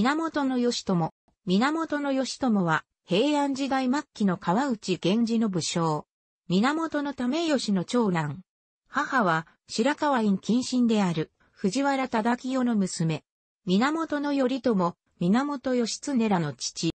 源義朝。源義朝は、平安時代末期の川内源氏の武将。源為義の長男。母は、白河院近親である、藤原忠清の娘。源頼朝、源義経らの父。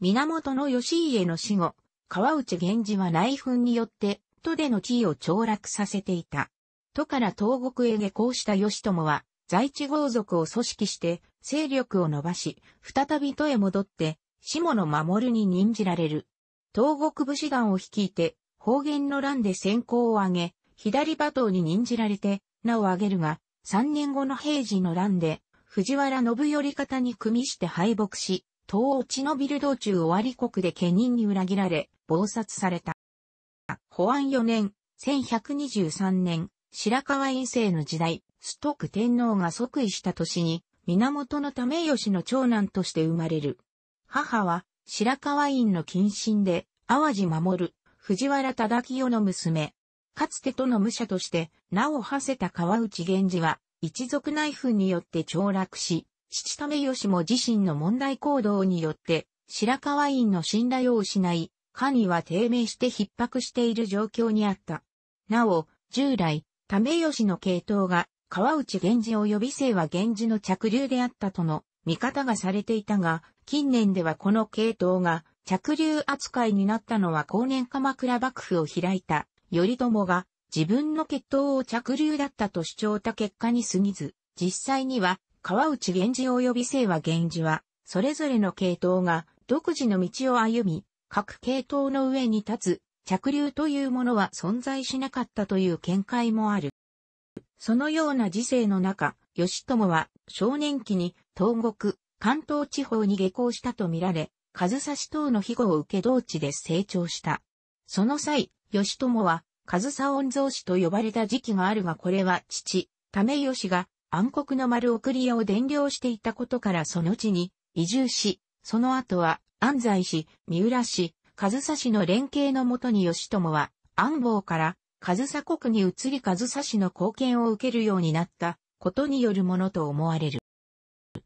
源義家の死後、川内源氏は内紛によって、都での地位を凋落させていた。都から東国へ下校した義朝は、在地豪族を組織して、勢力を伸ばし、再び都へ戻って、下野守に任じられる。東国武士団を率いて、方言の乱で先行を挙げ、左馬頭に任じられて、名を挙げるが、三年後の平治の乱で、藤原信頼方に組みして敗北し、東落ち延びる道中終わり国で家人に裏切られ、暴殺された。保安四年、1123年、白河院政の時代、ストック天皇が即位した年に、源為義の長男として生まれる。母は、白河院の近親で、淡路守、藤原忠清の娘。かつてとの武者として、名を馳せた川内源氏は、一族内紛によって凋落し、父為義も自身の問題行動によって、白河院の信頼を失い、神には低迷して逼迫している状況にあった。なお、従来、為義の系統が川内源氏及び姓は源氏の着流であったとの見方がされていたが、近年ではこの系統が着流扱いになったのは後年鎌倉幕府を開いた頼朝が自分の血統を着流だったと主張た結果に過ぎず、実際には川内源氏及び姓は源氏は、それぞれの系統が独自の道を歩み、各系統の上に立つ着流というものは存在しなかったという見解もある。そのような時世の中、義朝は少年期に東国、関東地方に下校したとみられ、上市等の庇護を受け同地で成長した。その際、義朝は上差御蔵氏と呼ばれた時期があるがこれは父、為義が暗黒の丸送り屋を伝領していたことからその地に移住し、その後は安西市、三浦市、上差市の連携のもとに義朝は安房から上サ国に移り上サ氏の貢献を受けるようになったことによるものと思われる。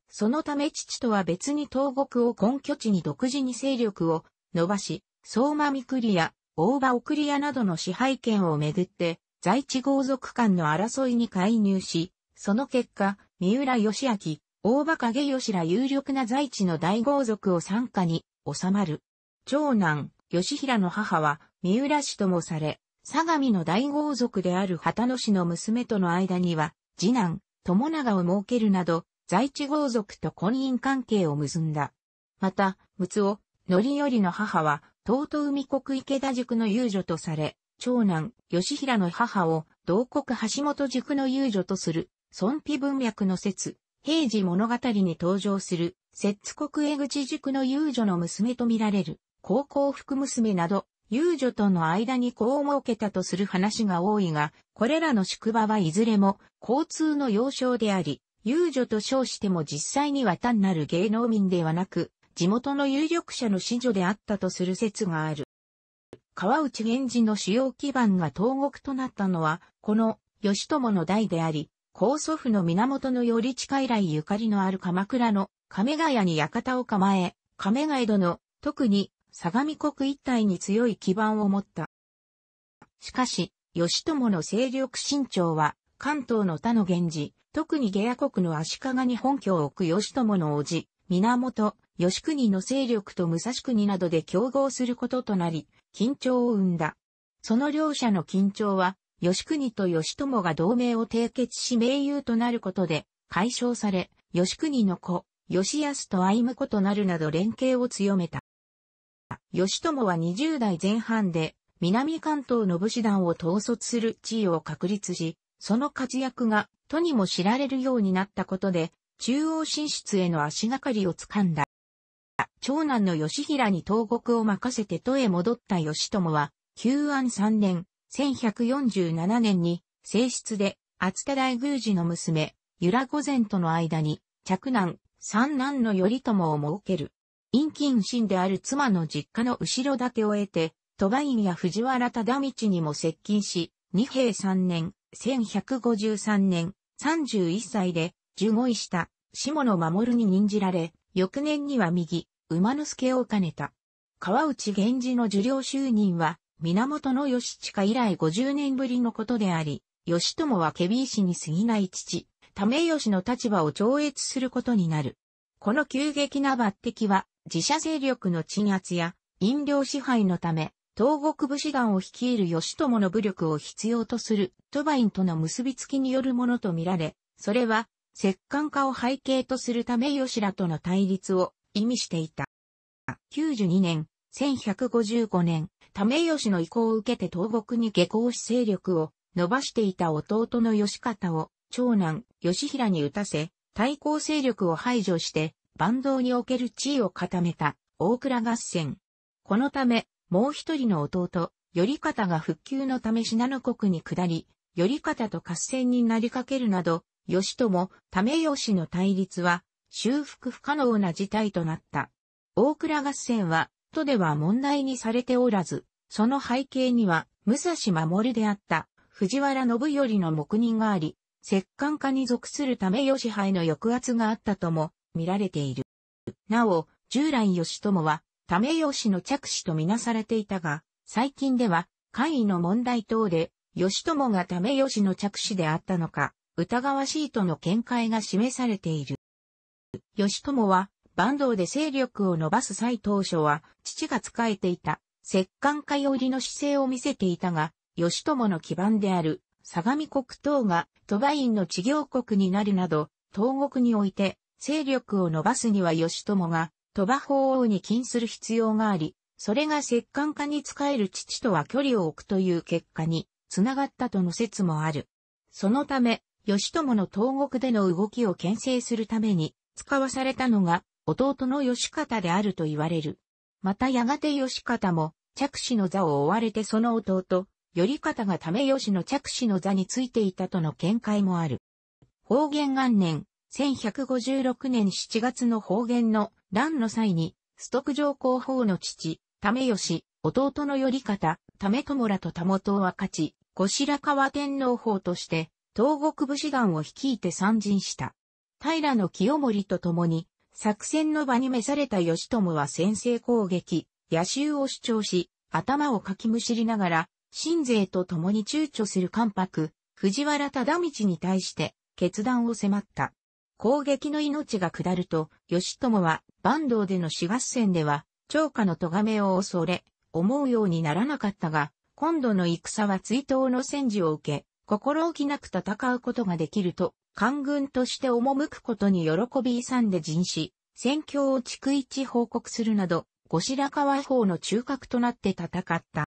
そのため父とは別に東国を根拠地に独自に勢力を伸ばし、相馬御栗や大場送り屋などの支配権をめぐって、在地豪族間の争いに介入し、その結果、三浦義明、大場影義ら有力な在地の大豪族を参加に収まる。長男、義平の母は三浦氏ともされ、相模の大豪族である旗野氏の娘との間には、次男、友長を設けるなど、在地豪族と婚姻関係を結んだ。また、睦りよ頼の母は、東都海国池田塾の遊女とされ、長男、吉平の母を、同国橋本塾の遊女とする、孫妃文脈の説、平時物語に登場する、摂津国江口塾の遊女の娘と見られる、高校服娘など、遊女との間に子を設けたとする話が多いが、これらの宿場はいずれも交通の要衝であり、遊女と称しても実際には単なる芸能民ではなく、地元の有力者の子女であったとする説がある。川内源氏の主要基盤が東国となったのは、この義友の代であり、高祖父の源より近い来ゆかりのある鎌倉の亀ヶ谷に館を構え、亀ヶ谷殿、特に相模国一帯に強い基盤を持った。しかし、義友の勢力伸長は、関東の他の源氏、特に下野国の足利に本拠を置く義友の叔父、源、義国の勢力と武蔵国などで競合することとなり、緊張を生んだ。その両者の緊張は、義国と義友が同盟を締結し盟友となることで、解消され、義国の子、義康と歩むことなるなど連携を強めた。義友は20代前半で、南関東の武士団を統率する地位を確立し、その活躍が、都にも知られるようになったことで、中央進出への足がかりをつかんだ。長男の義平に東国を任せて都へ戻った義友は、旧安3年、1147年に、正室で、厚田大宮寺の娘、由良御前との間に、嫡男、三男の頼朝を設ける。陰近神である妻の実家の後ろ盾を得て、鳥羽院や藤原忠道にも接近し、二平三年、1153年、31歳で、十五位した、下野守に任じられ、翌年には右、馬之助を兼ねた。川内源氏の受領就任は、源義近以来50年ぶりのことであり、義友はケビー氏に過ぎない父、為義の立場を超越することになる。この急激な抜擢は自社勢力の鎮圧や飲料支配のため、東国武士団を率いる義朝の武力を必要とするトバインとの結びつきによるものとみられ、それは、石棺化を背景とするため吉らとの対立を意味していた。92年、1155年、ため吉の意向を受けて東国に下校し勢力を伸ばしていた弟の義方を長男吉平に打たせ、対抗勢力を排除して、万道における地位を固めた、大倉合戦。このため、もう一人の弟、頼方が復旧のため信濃国に下り、頼方と合戦になりかけるなど、義朝、為義の対立は、修復不可能な事態となった。大倉合戦は、都では問題にされておらず、その背景には、武蔵守であった、藤原信頼の黙認があり、摂関家に属するため吉杯の抑圧があったとも見られている。なお、従来吉友は、ため吉の着手とみなされていたが、最近では、会議の問題等で、吉友がため吉の着手であったのか、疑わしいとの見解が示されている。吉友は、坂東で勢力を伸ばす際当初は、父が仕えていた、摂関家寄りの姿勢を見せていたが、吉友の基盤である、相模国等が鳥羽院の治業国になるなど、東国において勢力を伸ばすには義朝が鳥羽法王に禁する必要があり、それが摂関家に仕える父とは距離を置くという結果につながったとの説もある。そのため、義朝の東国での動きを牽制するために使わされたのが弟の義方であると言われる。またやがて義方も着手の座を追われてその弟、頼方が為義の着手の座についていたとの見解もある。方言元年、1156年7月の方言の乱の際に、須徳上皇后の父、為義、弟の頼方、為友らととをは勝ち、後白河天皇法として、東国武士団を率いて参陣した。平の清盛と共に、作戦の場に召された義友は先制攻撃、野衆を主張し、頭をかきむしりながら、新税と共に躊躇する関白、藤原忠道に対して決断を迫った。攻撃の命が下ると、義友は、坂東での死合戦では、長家の咎めを恐れ、思うようにならなかったが、今度の戦は追悼の戦時を受け、心置きなく戦うことができると、官軍として赴くことに喜び勇んで陣死、戦況を逐一報告するなど、後白河法の中核となって戦った。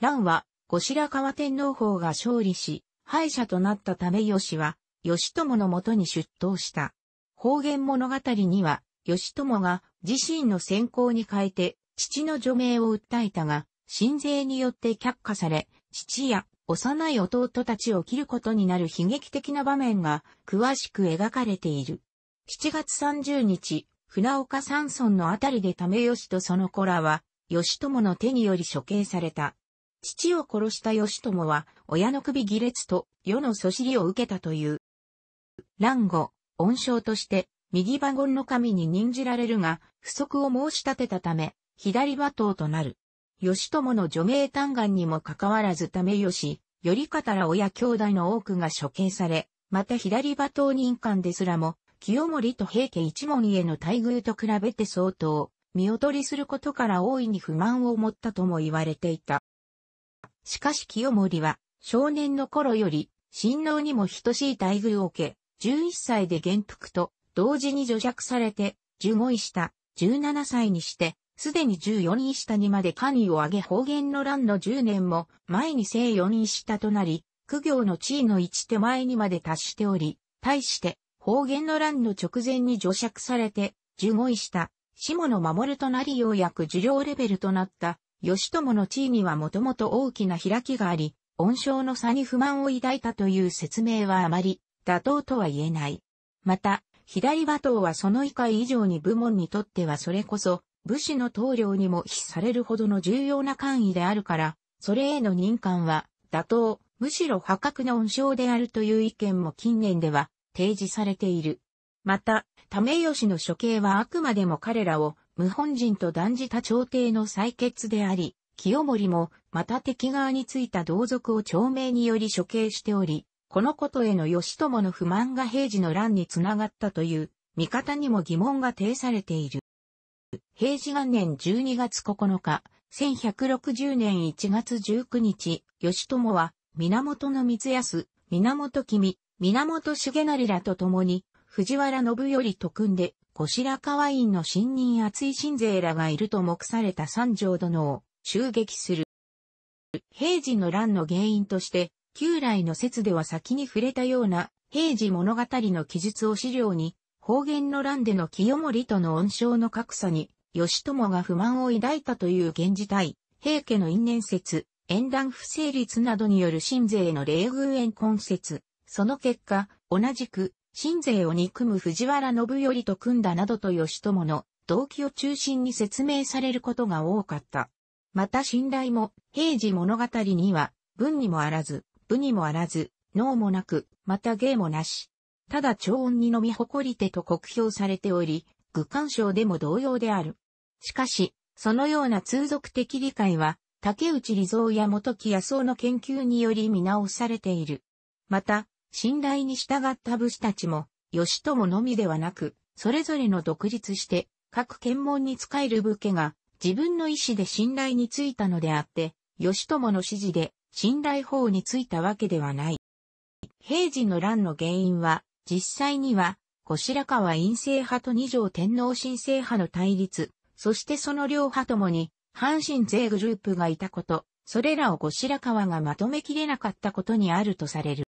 乱は、後白河天皇法が勝利し、敗者となったため義は、義朝のもとに出頭した。方言物語には、義朝が自身の先行に変えて、父の除名を訴えたが、新税によって却下され、父や幼い弟たちを切ることになる悲劇的な場面が詳しく描かれている。7月30日、船岡山村のあたりでたよしとその子らは、義朝の手により処刑された。父を殺した義友は、親の首亀裂と、世のそしりを受けたという。乱語、恩賞として、右馬言の神に任じられるが、不足を申し立てたため、左馬頭となる。義友の除名嘆願にもかかわらずため義、頼方ら親兄弟の多くが処刑され、また左馬頭任官ですらも、清盛と平家一門への待遇と比べて相当、見劣りすることから大いに不満を持ったとも言われていた。しかし清盛は、少年の頃より、親王にも等しい待遇を受け、11歳で元服と、同時に除弱されて、十五位下、17歳にして、すでに14位下にまで官位を上げ方言の乱の10年も、前に正4位下となり、苦行の地位の一手前にまで達しており、対して、方言の乱の直前に除弱されて、十五位下、下の守るとなりようやく受領レベルとなった、義友の地位にはもともと大きな開きがあり、恩賞の差に不満を抱いたという説明はあまり妥当とは言えない。また、左馬頭はその以下以上に部門にとってはそれこそ武士の棟梁にも比されるほどの重要な官位であるから、それへの任官は妥当、むしろ破格の恩賞であるという意見も近年では提示されている。また、為吉の処刑はあくまでも彼らを無本人と断じた朝廷の採決であり、清盛もまた敵側についた同族を長命により処刑しており、このことへの義朝の不満が平治の乱につながったという見方にも疑問が呈されている。平治元年12月9日、1160年1月19日、義朝は源の光安、源君、源重成らと共に藤原信頼と組んで後白河院の新任厚い新税らがいると目された三条殿を襲撃する。平治の乱の原因として、旧来の説では先に触れたような平治物語の記述を資料に、方言の乱での清盛との恩賞の格差に、義朝が不満を抱いたという現時態、平家の因縁説、縁談不成立などによる新税の冷遇縁根説、その結果、同じく、新税を憎む藤原信頼と組んだなどと義友の動機を中心に説明されることが多かった。また信頼も、平時物語には、文にもあらず、武にもあらず、脳もなく、また芸もなし。ただ超音に飲み誇り手と酷評されており、愚官賞でも同様である。しかし、そのような通俗的理解は、竹内理蔵や元木康夫の研究により見直されている。また、信頼に従った武士たちも、義友のみではなく、それぞれの独立して、各検問に仕える武家が、自分の意思で信頼についたのであって、義友の指示で、信頼法についたわけではない。平時の乱の原因は、実際には、後白河院政派と二条天皇新政派の対立、そしてその両派ともに、阪神税グループがいたこと、それらを後白河がまとめきれなかったことにあるとされる。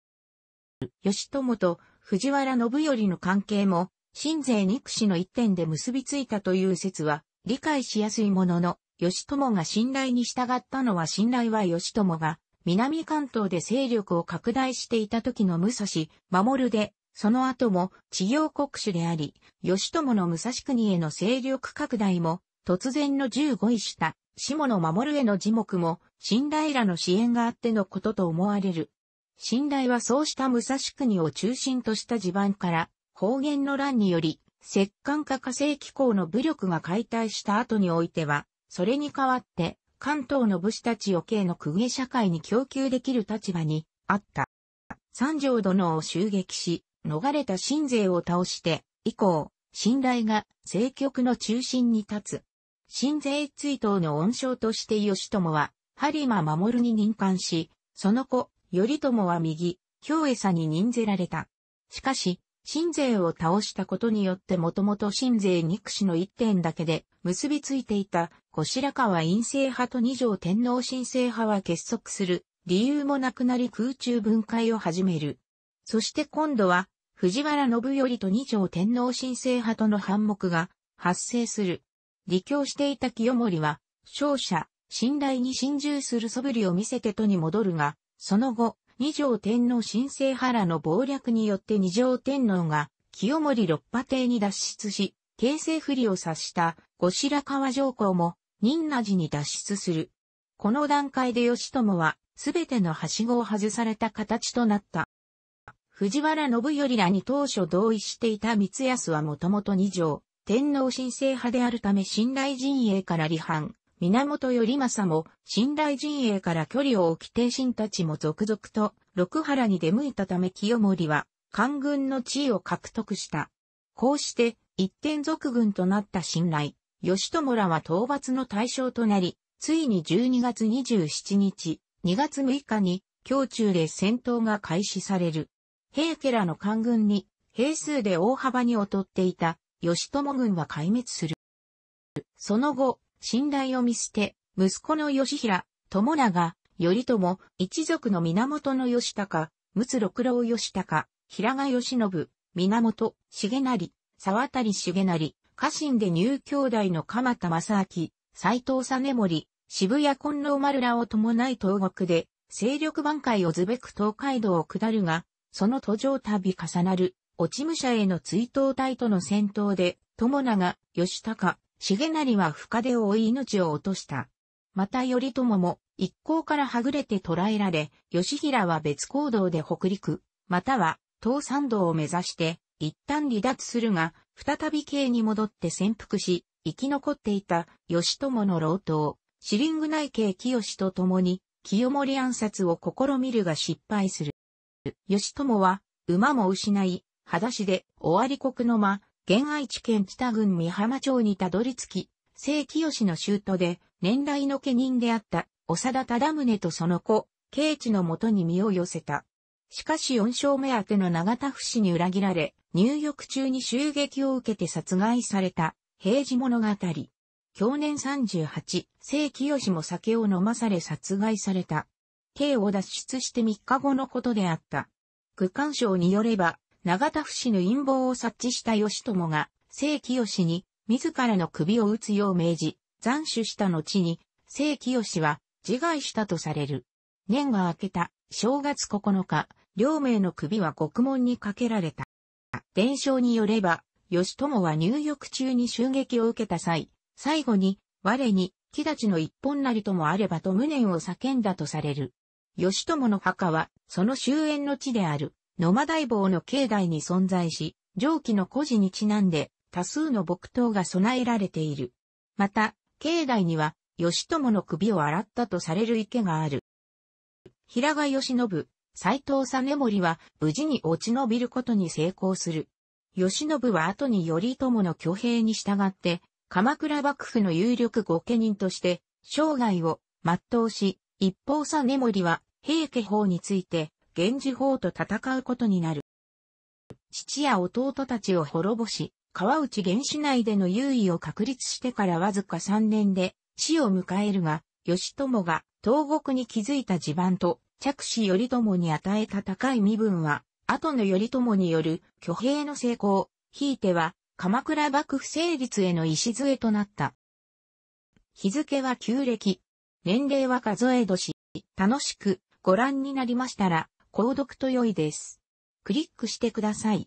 義友と藤原信頼の関係も、新税肉氏の一点で結びついたという説は、理解しやすいものの、義友が信頼に従ったのは信頼は義友が、南関東で勢力を拡大していた時の武蔵、守で、その後も治療国主であり、義友の武蔵国への勢力拡大も、突然の15位した、下野守への地目も、信頼らの支援があってのことと思われる。信頼はそうした武蔵国を中心とした地盤から、方言の乱により、石棺化火星機構の武力が解体した後においては、それに代わって、関東の武士たちを慶の公家社会に供給できる立場にあった。三条殿を襲撃し、逃れた新勢を倒して、以降、信頼が政局の中心に立つ。新勢追悼の恩賞として義友は、播磨守に任官し、その後、頼朝は右、兵衛さに任ぜられた。しかし、新税を倒したことによってもともと新税憎しの一点だけで結びついていた後白河院政派と二条天皇新政派は結束する理由もなくなり空中分解を始める。そして今度は藤原信頼と二条天皇新政派との反目が発生する。離教していた清盛は勝者、信頼に心中する素振りを見せてとに戻るが、その後、二条天皇新政原の謀略によって二条天皇が清盛六波邸に脱出し、形勢不利を察した後白河上皇も仁和寺に脱出する。この段階で義朝はすべてのはしごを外された形となった。藤原信頼らに当初同意していた三安はもともと二条天皇新政派であるため信頼陣営から離反、源頼政も、信頼陣営から距離を置き定臣たちも続々と、六原に出向いたため清盛は、官軍の地位を獲得した。こうして、一点属軍となった信頼、義友らは討伐の対象となり、ついに12月27日、2月6日に、京中で戦闘が開始される。平家らの官軍に、兵数で大幅に劣っていた、義友軍は壊滅する。その後、信頼を見捨て、息子の義平、友長、頼朝、一族の源義高、陸六郎義高、平賀義信、源、重成、沢渡重成、家臣で入兄弟の鎌田正明、斎藤実森、渋谷近郎丸らを伴い東国で、勢力挽回をずべく東海道を下るが、その途上旅重なる、落ち武者への追悼隊との戦闘で、友長、吉高、重成は深手を追い命を落とした。また頼朝も一行からはぐれて捕らえられ、義平は別行動で北陸、または東山道を目指して、一旦離脱するが、再び京に戻って潜伏し、生き残っていた義朝の老頭、シリング内慶清と共に、清盛暗殺を試みるが失敗する。義朝は、馬も失い、裸足で、尾張国の間、現愛知県北郡美浜町にたどり着き、清清の都で、年来の家人であった、長田忠宗とその子、慶知のもとに身を寄せた。しかし四章目当ての長田不死に裏切られ、入浴中に襲撃を受けて殺害された、平治物語。去年38、清清も酒を飲まされ殺害された。刑を脱出して3日後のことであった。区間省によれば、長田府市の陰謀を察知した義友が、正清に自らの首を打つよう命じ、斬首した後に、正清は自害したとされる。年が明けた正月9日、両名の首は獄門にかけられた。伝承によれば、義友は入浴中に襲撃を受けた際、最後に、我に、木立の一本なりともあればと無念を叫んだとされる。義友の墓は、その終焉の地である、野間大坊の境内に存在し、上記の故事にちなんで多数の木刀が備えられている。また、境内には、義友の首を洗ったとされる池がある。平賀義信、斎藤実盛は無事に落ち延びることに成功する。義信は後に頼朝の挙兵に従って、鎌倉幕府の有力御家人として、生涯を全うし、一方実盛は平家法について、源氏法と戦うことになる。父や弟たちを滅ぼし、川内源氏内での優位を確立してからわずか3年で死を迎えるが、義朝が東国に築いた地盤と着手頼朝に与えた高い身分は、後の頼朝による挙兵の成功、ひいては鎌倉幕府成立への礎となった。日付は旧暦。年齢は数え年。楽しくご覧になりましたら、購読と良いです。クリックしてください。